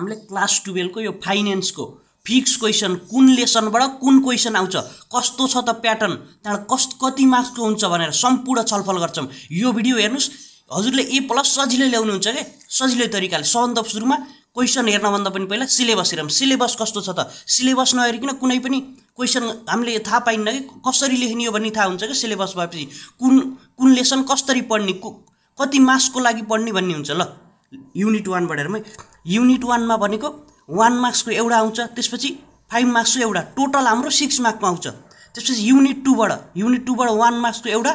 हामीले क्लास टुवेल्भको यो फाइनेन्सको fix question कुन लेसनबाट कुन क्वेसन आउँछ कस्तो छ त प्याटर्न त्यहाँबाट कस्ट कति मार्क्सको हुन्छ भनेर सम्पूर्ण छलफल गर्छौँ यो भिडियो हेर्नुहोस् हजुरले ए प्लस सजिलै ल्याउनुहुन्छ क्या सजिलै तरिकाले सबभन्दा सुरुमा क्वेसन हेर्नभन्दा पनि पहिला सिलेबस हेरौँ सिलेबस कस्तो छ त सिलेबस नहेरिकन कुनै पनि क्वेसन हामीले थाहा पाइन्न कि कसरी लेख्ने हो भन्ने थाहा हुन्छ क्या सिलेबस भएपछि कुन कुन लेसन कसरी पढ्ने कति मार्क्सको लागि पढ्ने भन्ने हुन्छ ल युनिट वानबाट हेरौँ युनिट वानमा भनेको वान मार्क्सको एउटा आउँछ त्यसपछि फाइभ मार्क्सको एउटा टोटल हाम्रो सिक्स मार्क्समा आउँछ त्यसपछि युनिट टूबाट युनिट टूबाट वान मार्क्सको एउटा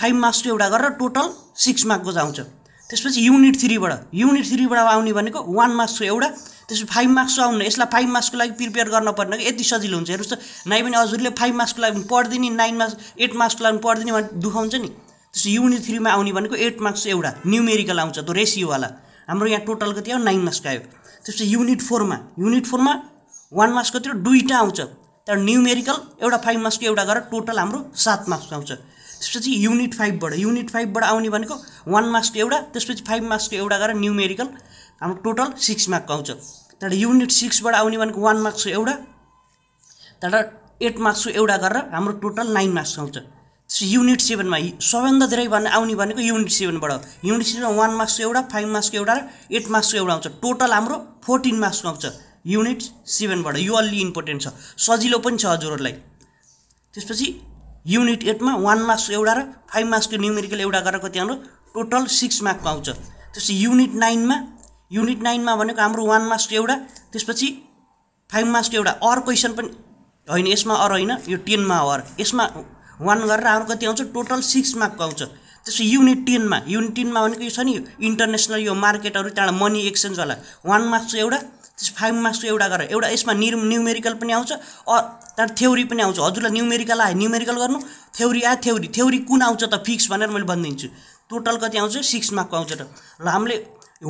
फाइभ मार्क्सको एउटा गरेर टोटल सिक्स मार्कको आउँछ त्यसपछि युनिट थ्रीबाट युनिट थ्रीबाट आउने भनेको वान मार्क्सको एउटा त्यसपछि फाइभ मार्क्सको आउने यसलाई फाइभ मार्क्सको लागि प्रिपेयर गर्न पर्ने यति सजिलो हुन्छ हेर्नुहोस् त नाइ पनि हजुरले फाइभ मार्क्सको लागि पढिदिने नाइन मार्क्स एट मार्क्सको लागि पढिदिने भने दुखाउँछ नि त्यसो युनिट थ्रीमा आउने भनेको एट मार्क्स एउटा न्युमेरिकल आउँछ त्यो रेसियोवाला हाम्रो यहाँ टोटल कति आयो नाइन मार्क्सको आयो त्यसपछि युनिट फोरमा युनिट फोरमा वान मार्क्सको त्यो दुईवटा आउँछ तर न्युमेरिकल एउटा फाइभ मार्क्सको एउटा गरेर टोटल हाम्रो सात मार्क्स आउँछ त्यसपछि युनिट फाइभबाट युनिट फाइभबाट आउने भनेको वान मार्क्सको एउटा त्यसपछि फाइभ मार्क्सको एउटा गरेर न्युमेरिकल हाम्रो टोटल सिक्स मार्क्सको आउँछ त्यहाँबाट युनिट सिक्सबाट आउने भनेको वान मार्क्सको एउटा त्यहाँबाट एट मार्क्सको एउटा गरेर हाम्रो टोटल नाइन मार्क्स आउँछ युनिट सेभेनमा सबैभन्दा धेरै भन्ने आउने भनेको युनिट सेभेनबाट युनिट सेभेनमा वान मार्क्सको एउटा फाइभ मार्क्सको एउटा र एट मार्क्सको एउटा आउँछ टोटल हाम्रो फोर्टिन मार्क्सको आउँछ युनिट सेभेनबाट यो अलि इम्पोर्टेन्ट छ सजिलो पनि छ हजुरहरूलाई त्यसपछि युनिट एटमा वान मार्क्सको एउटा र फाइभ मार्क्सको न्युमेरिकल एउटा गरेर कति हाम्रो टोटल सिक्स मार्कको आउँछ त्यसपछि युनिट नाइनमा युनिट नाइनमा भनेको हाम्रो वान मार्क्सको एउटा त्यसपछि फाइभ मार्क्सको एउटा अर क्वेसन पनि होइन यसमा अर होइन यो टेनमा अर यसमा वान गरेर अरू कति आउँछ टोटल सिक्स मार्क आउँछ त्यसो युनिट टेनमा युनिट टेनमा भनेको यो छ नि इन्टरनेसनल यो मार्केटहरू त्यहाँबाट मनी एक्सचेन्जवाला वान मार्क्स एउटा त्यस फाइभ मार्क्सको एउटा गरेर एउटा यसमा निर न्युमेरिकल पनि आउँछ त्यहाँबाट थ्योरी पनि आउँछ हजुरलाई न्युमेरिकल आयो न्युमेरिकल गर्नु थ्योरी आयो थ्योरी थ्योरी कुन आउँछ त फिक्स भनेर मैले भनिदिन्छु टोटल कति आउँछ सिक्स मार्कको आउँछ त ल हामीले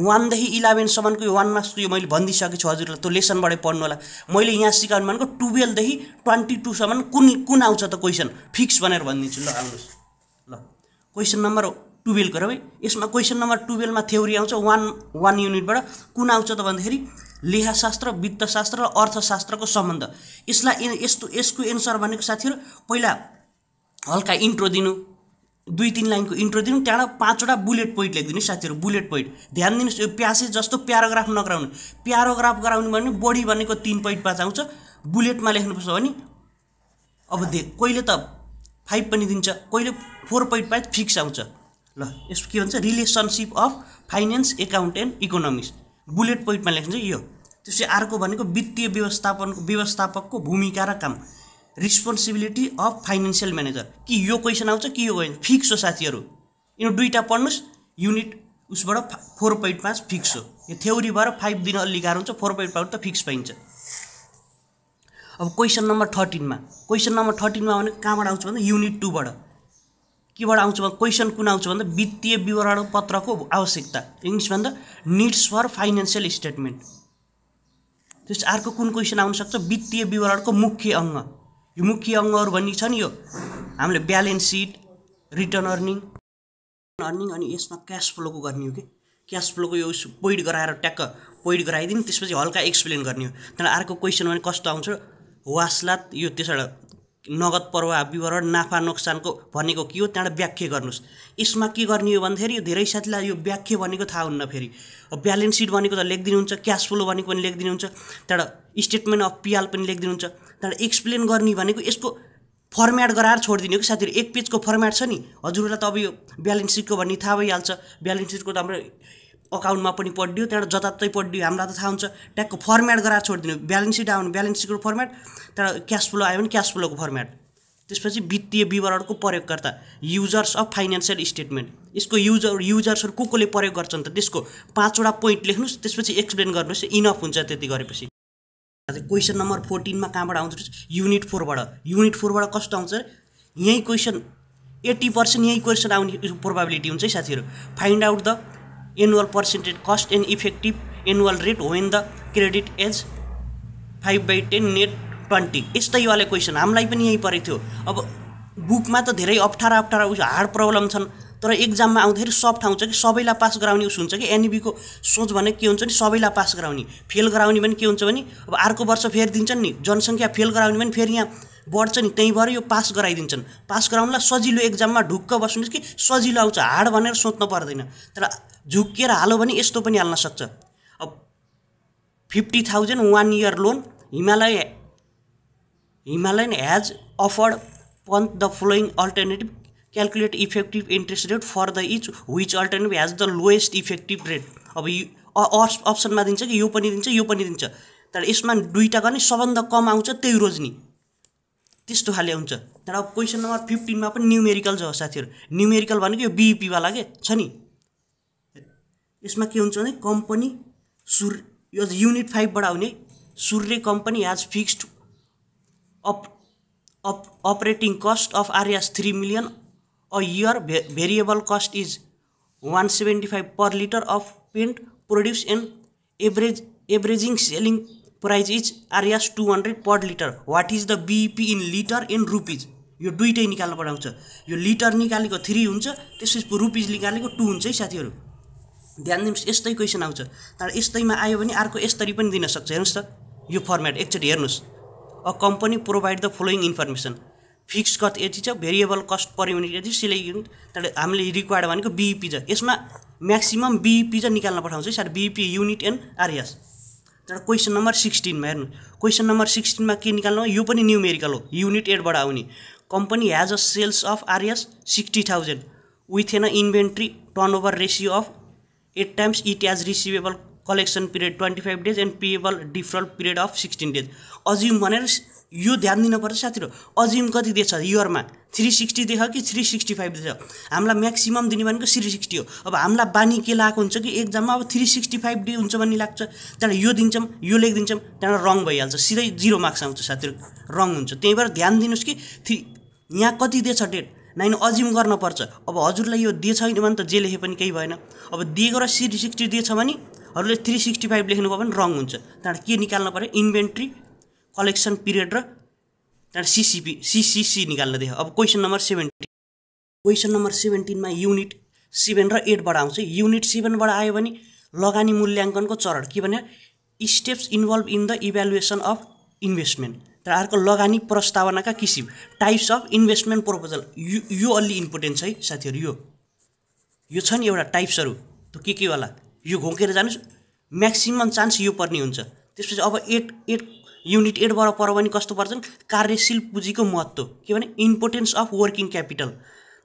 वानदेखि इलेभेनसम्मको यो वान मार्क्सको यो मैले भनिदिइसकेको छु हजुरलाई त्यो लेसनबाटै पढ्नु होला मैले यहाँ सिकाउनु भनेको टुवेल्भदेखि ट्वेन्टी टूसम्म कुन कुन आउँछ त क्वेसन फिक्स भनेर भनिदिन्छु ल आउनुहोस् ल क्वेसन नम्बर टुवेल्भको र है यसमा क्वेसन नम्बर टुवेल्भमा थ्योरी आउँछ वान वान युनिटबाट कुन आउँछ त भन्दाखेरि लेखाशास्त्र वित्तशास्त्र र अर्थशास्त्रको सम्बन्ध यसलाई यस्तो यसको एन्सर भनेको साथीहरू पहिला हल्का इन्ट्रो दिनु दुई तिन लाइनको इन्ट्रो दिनु त्यहाँबाट पाँचवटा बुलेट पोइन्ट लेखिदिनुहोस् साथीहरू बुलेट पोइन्ट ध्यान दिनुहोस् यो प्यासेज जस्तो प्याराग्राफ नगराउनु प्याराग्राफ गराउनु भने बढी भनेको तिन पोइन्ट पाँच आउँछ बुलेटमा लेख्नुपर्छ भने अब दे कहिले त फाइभ पनि दिन्छ कहिले फोर पोइन्ट पाँच फिक्स आउँछ ल यसको के भन्छ relationship of finance account and economics bullet पोइन्टमा लेख्नु यो त्यसपछि अर्को भनेको वित्तीय व्यवस्थापन व्यवस्थापकको भूमिका र काम रिस्पोन्सिबिलिटी अफ फाइनेन्सियल म्यानेजर कि यो क्वेसन आउँछ कि यो क्वेसन फिक्स हो साथीहरू यिनीहरू दुईवटा पढ्नुहोस् युनिट उसबाट फोर पोइन्ट पाँच फिक्स हो यो थ्योरी भएर फाइभ दिन अलि गाह्रो हुन्छ फोर पोइन्ट फाइभ त फिक्स पाइन्छ अब क्वेसन नम्बर थर्टिनमा क्वेसन नम्बर थर्टिनमा भने कहाँबाट आउँछ भन्दा युनिट टूबाट केबाट आउँछ भन्दा क्वेसन कुन आउँछ भन्दा वित्तीय विवरण पत्रको आवश्यकता इङ्ग्लिस भन्दा निड्स फर फाइनेन्सियल स्टेटमेन्ट त्यस अर्को कुन क्वेसन आउनसक्छ वित्तीय विवरणको मुख्य अङ्ग यो मुख्य अङ्गहरू भन्ने छ नि यो हामीले balance sheet return earning earning अनि यसमा क्यास फ्लोको गर्ने हो कि क्यास फ्लोको यो पोइन्ट गराएर ट्याक्क पोइन्ट गराइदिउँ त्यसपछि हल्का एक्सप्लेन गर्ने हो त्यहाँबाट अर्को क्वेसन भने कस्तो आउँछ वासलात यो त्यसबाट नगद प्रवाह विवरण नाफा नोक्सानको भनेको के हो त्यहाँबाट व्याख्या गर्नुहोस् यसमा के गर्ने हो भन्दाखेरि यो धेरै साथीलाई यो व्याख्या भनेको थाहा हुन्न फेरि ब्यालेन्स सिट भनेको त लेखिदिनुहुन्छ क्यास फ्लो भनेको पनि लेखिदिनुहुन्छ त्यहाँबाट स्टेटमेन्ट अफ पिआल पनि लेखिदिनुहुन्छ त्यहाँबाट एक्सप्लेन गर्ने भनेको यसको फर्म्याट गराएर छोडिदिने कि साथीहरू एक पेजको फर्म्याट छ नि हजुरहरूलाई त अब यो ब्यालेन्स सिटको भन्ने थाहा भइहाल्छ ब्यालेन्स सिटको त हाम्रो अकाउन्टमा पनि पढिदियो त्यहाँबाट जताततै पढिदियो हामीलाई त थाहा हुन्छ ट्याक्क फर्मेट गराएर छोडिदिनु ब्यालेन्स सिट आयो भने ब्यालेन्स सिटको फर्मेट त्यहाँबाट क्यास फ्लो आयो भने क्यास फ्लोको फर्मेट त्यसपछि वित्तीय विवरणको प्रयोगकर्ता युजर्स अफ फाइनेन्सियल स्टेटमेन्ट यसको युजर युजर्सहरू को कोले प्रयोग गर्छन् त त्यसको पाँचवटा पोइन्ट लेख्नुहोस् त्यसपछि एक्सप्लेन गर्नुहोस् इनफ हुन्छ त्यति गरेपछि क्वेसन नम्बर फोर्टिनमा कहाँबाट आउँछ युनिट फोरबाट युनिट फोरबाट कस्तो आउँछ यहीँ क्वेसन एट्टी पर्सेन्ट यहीँ क्वेसन आउने प्रोभाबिलिटी हुन्छ है साथीहरू find out the annual percentage cost and effective annual rate when the credit as 5 by 10 net 20 यस्तै वाले क्वेसन हामीलाई पनि यहीँ परेको थियो अब बुकमा त धेरै अप्ठ्यारा अप्ठ्यारा उस हार्ड प्रब्लम छन् तर एक्जाममा आउँदाखेरि सफ्ट आउँछ कि सबैलाई पास गराउने उस हुन्छ कि एनबीको सोच भने के हुन्छ नि सबैलाई पास गराउने फेल गराउने पनि के हुन्छ भने अब अर्को वर्ष फेरि दिन्छन् नि जनसङ्ख्या फेल गराउने पनि फेरि यहाँ बढ्छ नि भएर यो पास गराइदिन्छन् पास गराउनलाई सजिलो एक्जाममा ढुक्क बस्नुहोस् कि सजिलो आउँछ हार्ड भनेर सोच्नु पर्दैन तर झुक्किएर हालो भने यस्तो पनि हाल्न सक्छ अब fifty thousand one year loan Himalaya Himalayan has offered पन्त the following alternative calculate effective interest rate for the each which alternative has the lowest effective rate अब अप्सनमा दिन्छ कि यो पनि दिन्छ यो पनि दिन्छ तर यसमा दुईवटा गर्ने सबभन्दा कम आउँछ त्यही रोज्ने त्यस्तो खाले हुन्छ त्यहाँबाट अब क्वेसन नम्बर फिफ्टिनमा पनि न्युमेरिकल छ साथीहरू न्युमेरिकल भनेको यो बिइपीवाला के छ नि यसमा के हुन्छ भने कम्पनी सुर यो युनिट फाइभबाट आउने Surya company has fixed up up operating cost of RS three million a year भे variable cost is one seventy five per litre of paint produce and average averaging selling price is RS two hundred per litre what is the BP in litre in rupees यो दुइटै निकाल्नु पठाउँछ यो litre निकालेको three हुन्छ त्यसपछि rupees निकालेको two हुन्छ है साथीहरू ध्यान दिनुहोस् यस्तै क्वेसन आउँछ तर यस्तैमा आयो भने अर्को यस्तरी पनि दिन सक्छ हेर्नुहोस् त यो फर्मेट एकचोटि हेर्नुहोस् a company provide the following information fix cost यति छ भेरिएबल कस्ट पर युनिट यति सिलाइ युनिट तर हामीले रिक्वायर्ड भनेको बिइपी छ यसमा म्याक्सिमम् बिइपी चाहिँ निकाल्न पठाउँछ है sir BEP unit and RS तर क्वेसन नम्बर सिक्सटिनमा हेर्नु क्वेसन नम्बर सिक्सटिनमा के निकाल्नु यो पनि न्युमेरिकल हो युनिट एटबाट आउने company has a sales of RS sixty thousand with an a inventory turnover ratio of eight times it as receivable collection period twenty five days and payable deferral period of sixteen days assume भनेर यो ध्यान दिनुपर्छ साथीहरू assume कति दिएछ इयरमा three sixty देख कि थ्री सिक्सटी फाइभ देख हामीलाई म्याक्सिमम दिने भनेको थ्री सिक्सटी हो अब हामीलाई बानी के लागेको हुन्छ कि एक्जाममा अब थ्री सिक्सटी फाइभ डे हुन्छ भन्ने लाग्छ त्यहाँबाट यो दिन्छौँ यो लेखिदिन्छौँ त्यहाँबाट रङ भइहाल्छ सिधै जिरो मार्क्स आउँछ साथीहरू रङ हुन्छ त्यही भएर ध्यान दिनुहोस् कि थ्री यहाँ कति दिएछ डेट नाइन अजिम गर्नुपर्छ अब हजुरलाई यो दिएछ छैन भने त जे लेखे पनि केही भएन अब दिएको र सिक्सटी दिएछ भने अरूले थ्री सिक्सटी फाइभ लेख्नुभयो भने रङ हुन्छ त्यहाँबाट के निकाल्नु पऱ्यो इन्भेन्ट्री कलेक्सन पिरियड र त्यहाँबाट सिसिपी सिसिसी निकाल्न देख्यो अब question number seventeen question number सेभेन्टिनमा युनिट सेभेन र एटबाट आउँछ युनिट सेभेनबाट आयो भने लगानी मूल्याङ्कनको चरण के भने steps involve in the evaluation of investment तर अर्को लगानी प्रस्तावनाका किसिम टाइप्स अफ इन्भेस्टमेन्ट प्रपोजल यो यो अलि इम्पोर्टेन्ट छ है साथीहरू यो यो छ नि एउटा टाइप्सहरू त्यो के के होला यो घोकेर जानुहोस् म्याक्सिमम् चान्स यो पर्ने हुन्छ त्यसपछि अब एट एट युनिट एटबाट पर्यो भने कस्तो पर्छ कार्यशील पुँजीको महत्त्व के भने इम्पोर्टेन्स अफ वर्किङ क्यापिटल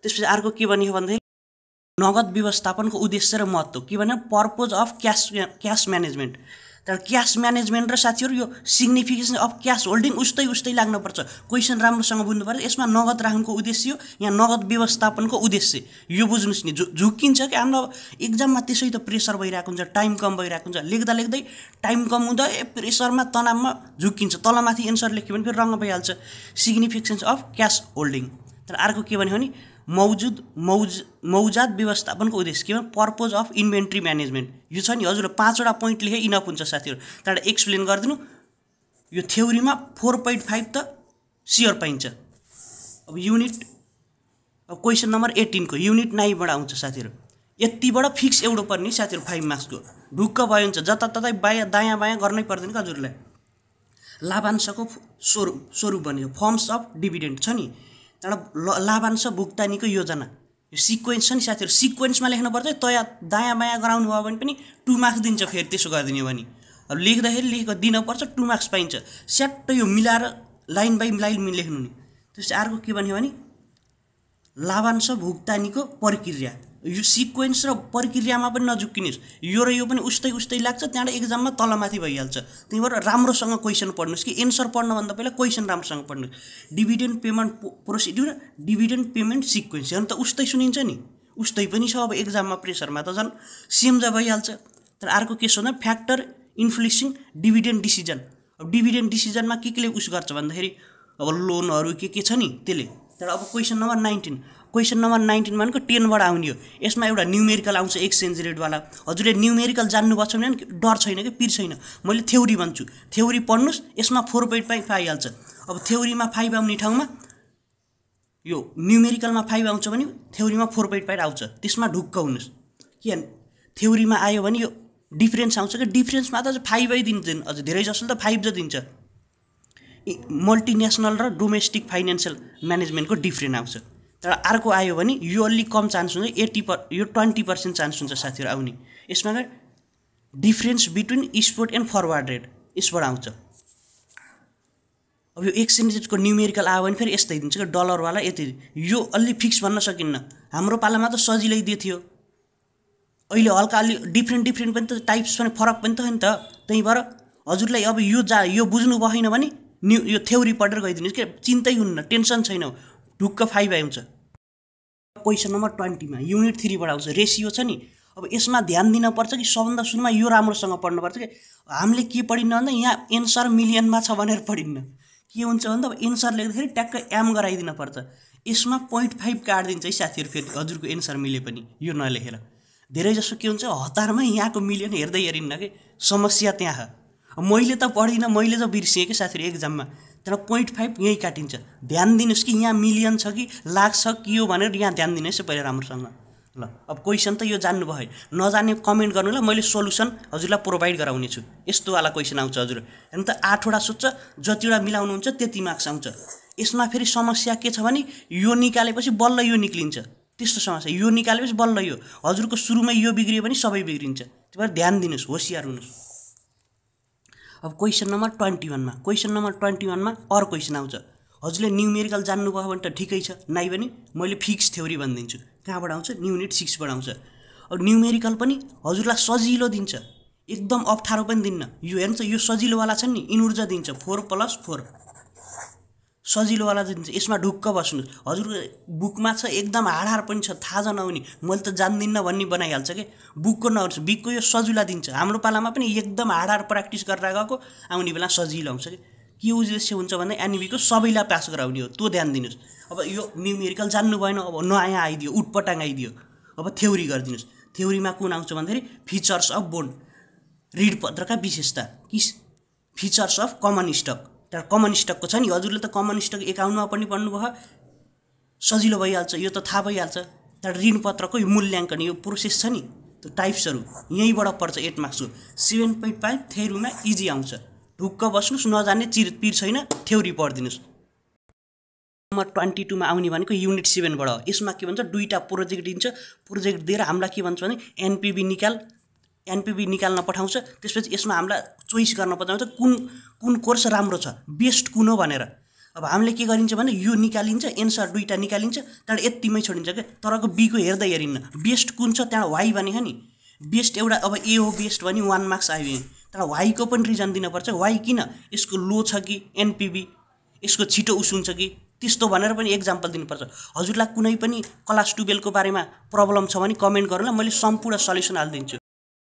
त्यसपछि अर्को के भन्यो भन्दाखेरि नगद व्यवस्थापनको उद्देश्य र महत्त्व के भने purpose of cash cash management तर क्यास म्यानेजमेन्ट र साथीहरू यो सिग्निफिकेसन अफ क्यास होल्डिङ उस्तै उस्तै लाग्नुपर्छ क्वेसन राम्रोसँग बुझ्नुपर्छ यसमा नगद राख्नुको उद्देश्य यहाँ नगद व्यवस्थापनको उद्देश्य यो बुझ्नुहोस् नि झु झुक्किन्छ कि हाम्रो इक्जाममा त्यसै त प्रेसर भइरहेको हुन्छ टाइम कम भइरहेको हुन्छ लेख्दा लेख्दै टाइम कम हुँदा ए प्रेसरमा तनावमा झुक्किन्छ तलमाथि एन्सर लेख्यो भने फेरि रङ्ग भइहाल्छ सिग्निफिकेसन्स अफ क्यास होल्डिङ तर अर्को के भन्यो भने मौजुद मौज मौजात व्यवस्थापनको उद्देश्य के भन्नु पर्पोज अफ इन्भेन्ट्री म्यानेजमेन्ट यो छ नि हजुर पाँचवटा पोइन्ट लेखे इनफ हुन्छ साथीहरू त्यहाँबाट एक्सप्लेन गरिदिनु यो थ्योरीमा फोर पोइन्ट फाइभ त सियर पाइन्छ अब युनिट अब क्वेसन नम्बर एटिनको युनिट नाइनबाट आउँछ साथीहरू यतिबाट फिक्स एउटा पर्ने साथीहरू फाइभ मार्क्सको ढुक्क भयो हुन्छ जताततै बायाँ दायाँ बायाँ गर्नै पर्दैन कि हजुरलाई लाभांशको स्वरूप स्वरूप भनेको फर्म्स अफ डिभिडेन्ट छ नि एउटा लाभांश भुक्तानीको योजना यो सिक्वेन्स छ नि साथीहरू सिक्वेन्समा लेख्नुपर्छ तया दायाँ बायाँ गराउनु भयो भने पनि टु मार्क्स दिन्छ फेरि त्यसो गरिदिने भने अब लेख्दाखेरि लेखेको दिनपर्छ टु मार्क्स पाइन्छ स्याट्ट यो मिलाएर लाइन बाई लाइन लेख्नु नि त्यसपछि अर्को के भन्यो भने लाभांश भुक्तानीको प्रक्रिया यो सिक्वेन्स र प्रक्रियामा पनि नजुक्किनुहोस् यो र यो पनि उस्तै उस्तै लाग्छ त्यहाँबाट एक्जाममा तलमाथि भइहाल्छ त्यही भएर राम्रोसँग क्वेसन पढ्नुहोस् कि एन्सर पढ्नभन्दा पहिला क्वेसन राम्रोसँग पढ्नुहोस् dividend payment procedure dividend payment sequence हेर्नु त उस्तै सुनिन्छ नि उस्तै पनि छ अब एक्जाममा प्रेसरमा त झन् सेम त भइहाल्छ तर अर्को के छ भन्दा फ्याक्टर इन्फ्लुएन्सिङ डिभिडेन्ट डिसिजन अब डिभिडेन्ट डिसिजनमा के केले उस गर्छ भन्दाखेरि अब लोनहरू के के छ नि त्यसले तर अब question number nineteen question number nineteen भनेको टेनबाट आउने हो यसमा एउटा न्युमेरिकल आउँछ एक्सचेन्ज रेटवाला हजुरले न्युमेरिकल जान्नुपर्छ भने डर छैन कि पिर छैन मैले थ्योरी भन्छु थ्योरी पढ्नुहोस् यसमा फोर पोइन्ट फाइभ आइहाल्छ अब थ्योरीमा फाइभ आउने ठाउँमा यो न्युमेरिकलमा फाइभ आउँछ भने थ्योरीमा फोर पोइन्ट फाइभ आउँछ त्यसमा ढुक्क हुनुहोस् किन थ्योरीमा आयो भने यो डिफ्रेन्स आउँछ कि त मात्र फाइभै दिन्छ अझ धेरै जसले त फाइभ ज दिन्छ मल्टिनेसनल र डोमेस्टिक फाइनेन्सियल म्यानेजमेन्टको डिफ्रेन्ट आउँछ तर अर्को आयो भने यो अलिक कम चान्स हुन्छ एट्टी पर यो ट्वेन्टी पर्सेन्ट चान्स हुन्छ साथीहरू आउने यसमा difference between spot and forward rate यसबाट आउँछ अब यो एक्सचेन्जेसको न्युमेरिकल आयो भने फेरि यस्तै दिन्छ कि डलरवाला यति यो अलि फिक्स भन्न सकिन्न हाम्रो पालामा त सजिलै दिए थियो अहिले हल्का अलि डिफ्रेन्ट डिफ्रेन्ट पनि त टाइप्स पनि फरक पनि त हो नि त त्यहीँबाट हजुरलाई अब यो जा यो बुझ्नु भएन भने न्यु यो थ्योरी पढेर गइदिनुहोस् क्या चिन्तै हुन्न टेन्सन छैन ढुक्क फाइभ आउँछ क्वेसन नम्बर ट्वेन्टीमा युनिट थ्रीबाट आउँछ रेसियो छ नि अब यसमा ध्यान दिनपर्छ कि सबभन्दा सुरुमा यो राम्रोसँग पढ्नुपर्छ कि हामीले के पढिन्न भन्दा यहाँ एन्सर मिलियनमा छ भनेर पढिन्न के हुन्छ त अब एन्सर लेख्दाखेरि ट्याक्क एम गराइदिनु पर्छ यसमा पोइन्ट फाइभ काटिदिन्छ है साथीहरू फेरि हजुरको एन्सर मिले पनि यो नलेखेर धेरै जसो के हुन्छ हतारमै यहाँको मिलियन हेर्दै हेरिन्न कि समस्या त्यहाँ मैले त पढिनँ मैले त बिर्सिएँ कि साथीहरू एक्जाममा तर पोइन्ट फाइभ यहीँ काटिन्छ ध्यान दिनुहोस् कि यहाँ मिलियन छ कि लाख छ कि यो भनेर यहाँ ध्यान दिनुहोस् है पहिला राम्रोसँग ल अब क्वेसन त यो जान्नु भयो नजाने कमेन्ट गर्नु ल मैले सोल्युसन हजुरलाई प्रोभाइड गराउने छु यस्तोवाला क्वेसन आउँछ हजुर होइन त आठवटा सोध्छ जतिवटा मिलाउनुहुन्छ त्यति मार्क्स आउँछ यसमा फेरि समस्या के छ भने यो निकालेपछि बल्ल यो निक्लिन्छ त्यस्तो समस्या यो निकालेपछि बल्ल यो हजुरको सुरुमै यो बिग्रियो भने सबै बिग्रिन्छ त्यही भएर ध्यान दिनुहोस् होसियार हुनुहोस् अब क्वेसन नम्बर ट्वेन्टी वानमा क्वेसन नम्बर ट्वेन्टी वानमा अर क्वेसन आउँछ हजुरले न्युमेरिकल जान्नुभयो भने त ठिकै छ नाइ भने मैले फिक्स थ्योरी भनिदिन्छु कहाँबाट आउँछ युनिट सिक्सबाट आउँछ अब न्युमेरिकल पनि हजुरलाई सजिलो दिन्छ एकदम अप्ठ्यारो पनि दिन्न यो हेर्नु यो सजिलोवाला छ नि इनर्जा दिन्छ फोर प्लस फोर सजिलोवाला दिन्छ यसमा ढुक्क बस्नुहोस् हजुर बुकमा छ एकदम हाडहार पनि छ थाहा नहुने मैले त जान्दिनँ भन्ने बनाइहाल्छ कि बुकको नहोस् बिकको यो सजिला दिन्छ हाम्रो पालामा पनि एकदम हाडहार प्र्याक्टिस गरेर गएको आउने बेला सजिलो आउँछ कि के उद्देश्य हुन्छ भन्दा एनबीको सबैलाई पास गराउने हो त्यो ध्यान दिनुहोस् अब यो न्युमेरिकल जान्नु भएन अब नयाँ आइदियो उटपटाङ आइदियो अब थ्योरी गरिदिनुहोस् थ्योरीमा कुन आउँछ भन्दाखेरि फिचर्स अफ बोन्ड रिड पत्रका विशेषता किस फिचर्स अफ कमन स्टक तर कमन स्टकको छ नि हजुरले त कमन स्टक एकाउन्टमा पनि पढ्नुभयो सजिलो भइहाल्छ यो त थाहा भइहाल्छ तर ऋणपत्रको यो मूल्याङ्कन यो प्रोसेस छ नि त्यो टाइप्सहरू यहीँबाट पर्छ एट मार्क्सको सेभेन पोइन्ट फाइभ थ्योरीमा इजी आउँछ ढुक्क बस्नुहोस् नजान्ने चिर पिर छैन थ्योरी पढिदिनुहोस् नम्बर ट्वेन्टी टूमा आउने भनेको युनिट सेभेनबाट यसमा के भन्छ दुईवटा प्रोजेक्ट दिन्छ प्रोजेक्ट दिएर हामीलाई के भन्छ भने एनपिबी निकाल एनपिपी निकाल्न पठाउँछ त्यसपछि यसमा हामीलाई चोइस गर्न पठाउँछ कुन कुन कोर्स राम्रो छ बेस्ट कुन हो भनेर अब हामीले के गरिन्छ भने यो निकालिन्छ एन्सर दुईवटा निकालिन्छ त्यहाँबाट यतिमै छोडिन्छ क्या तरको बीको हेर्दै हेरिन्न बेस्ट कुन छ त्यहाँबाट वाइ भने नि बेस्ट एउटा अब ए हो बेस्ट भने वान मार्क्स आयो तर वाइको पनि रिजन दिनुपर्छ वाइ किन यसको लो छ कि एनपिबी यसको छिटो हुन्छ कि त्यस्तो भनेर पनि एक्जाम्पल दिनुपर्छ हजुरलाई कुनै पनि क्लास टुवेल्भको बारेमा प्रब्लम छ भने कमेन्ट गर्नु मैले सम्पूर्ण सल्युसन हालिदिन्छु